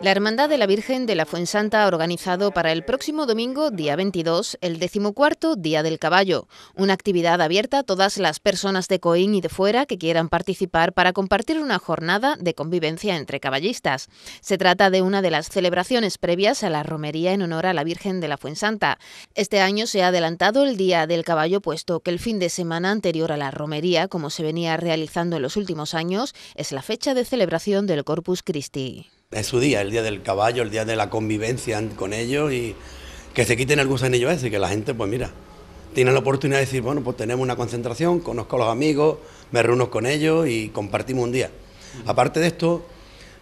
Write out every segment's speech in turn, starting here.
La Hermandad de la Virgen de la Fuensanta ha organizado para el próximo domingo, día 22, el decimocuarto Día del Caballo, una actividad abierta a todas las personas de Coín y de fuera que quieran participar para compartir una jornada de convivencia entre caballistas. Se trata de una de las celebraciones previas a la romería en honor a la Virgen de la Fuensanta. Este año se ha adelantado el Día del Caballo puesto que el fin de semana anterior a la romería, como se venía realizando en los últimos años, es la fecha de celebración del Corpus Christi es su día, el día del caballo, el día de la convivencia con ellos y que se quiten el gusanillo ese, que la gente, pues mira, tiene la oportunidad de decir, bueno, pues tenemos una concentración, conozco a los amigos, me reúno con ellos y compartimos un día. Aparte de esto,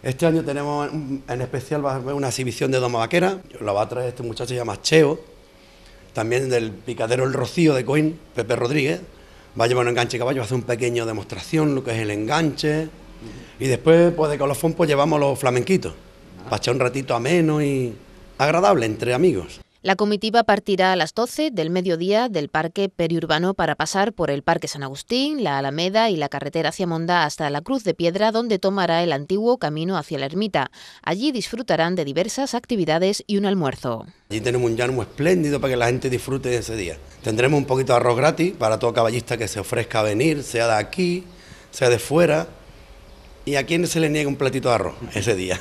este año tenemos en especial una exhibición de doma vaquera, la va a traer este muchacho, se llama Cheo, también del picadero El Rocío de Coin, Pepe Rodríguez, va a llevar un enganche caballo, va a hacer una pequeña demostración, lo que es el enganche, y después, pues de colofón, pues llevamos los flamenquitos, ah. para echar un ratito ameno y agradable entre amigos. La comitiva partirá a las 12 del mediodía del Parque Periurbano para pasar por el Parque San Agustín, la Alameda y la carretera hacia Mondá... hasta la Cruz de Piedra, donde tomará el antiguo camino hacia la ermita. Allí disfrutarán de diversas actividades y un almuerzo. Allí tenemos un llano espléndido para que la gente disfrute de ese día. Tendremos un poquito de arroz gratis para todo caballista que se ofrezca a venir, sea de aquí, sea de fuera. ¿Y a quién se le niega un platito de arroz ese día?